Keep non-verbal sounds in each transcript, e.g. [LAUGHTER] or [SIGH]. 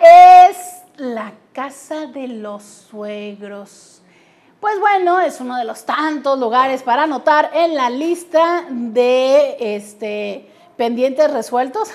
es la casa de los suegros. Pues bueno, es uno de los tantos lugares para anotar en la lista de este, pendientes resueltos.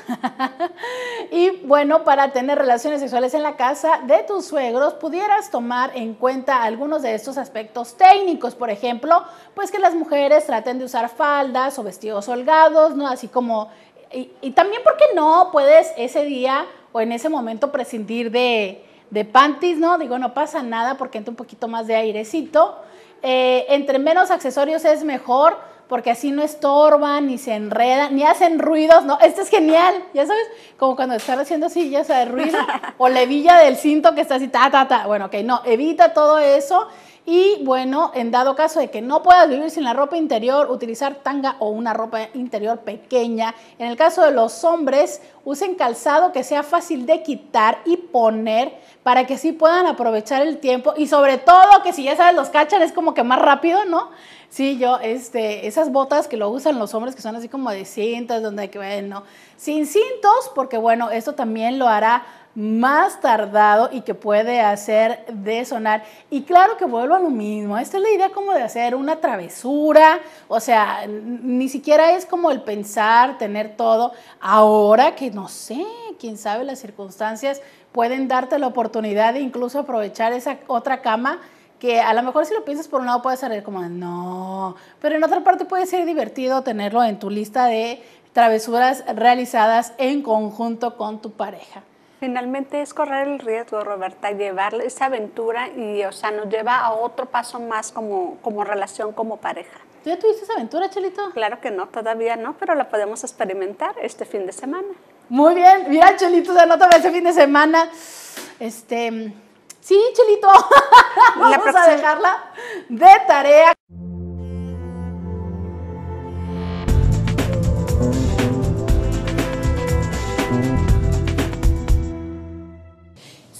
[LAUGHS] y bueno, para tener relaciones sexuales en la casa de tus suegros, pudieras tomar en cuenta algunos de estos aspectos técnicos. Por ejemplo, pues que las mujeres traten de usar faldas o vestidos holgados, ¿no? Así como... Y, y también, porque no? Puedes ese día o en ese momento prescindir de, de panties, ¿no? Digo, no pasa nada porque entra un poquito más de airecito. Eh, entre menos accesorios es mejor porque así no estorban, ni se enredan, ni hacen ruidos, ¿no? Esto es genial, ya sabes, como cuando estás haciendo sillas ya de ruido, [LAUGHS] o levilla del cinto que está así, ta, ta, ta. Bueno, ok, no, evita todo eso. Y bueno, en dado caso de que no puedas vivir sin la ropa interior, utilizar tanga o una ropa interior pequeña. En el caso de los hombres, usen calzado que sea fácil de quitar y poner para que sí puedan aprovechar el tiempo y sobre todo que si ya sabes los cachan, es como que más rápido, ¿no? Sí, yo, este, esas botas que lo usan los hombres que son así como de cintas, donde hay que, bueno, sin cintos, porque bueno, esto también lo hará más tardado y que puede hacer desonar. Y claro que vuelvo a lo mismo, esta es la idea como de hacer una travesura, o sea, ni siquiera es como el pensar, tener todo, ahora que no sé, quién sabe, las circunstancias pueden darte la oportunidad de incluso aprovechar esa otra cama que a lo mejor si lo piensas por un lado puede salir como no, pero en otra parte puede ser divertido tenerlo en tu lista de travesuras realizadas en conjunto con tu pareja finalmente es correr el riesgo, Roberta, llevar esa aventura y, o sea, nos lleva a otro paso más como, como relación, como pareja. ¿Tú ya tuviste esa aventura, Chelito? Claro que no, todavía no, pero la podemos experimentar este fin de semana. Muy bien, mira, Chelito, se anota ese fin de semana. Este, sí, Chelito, [LAUGHS] vamos a dejarla de tarea.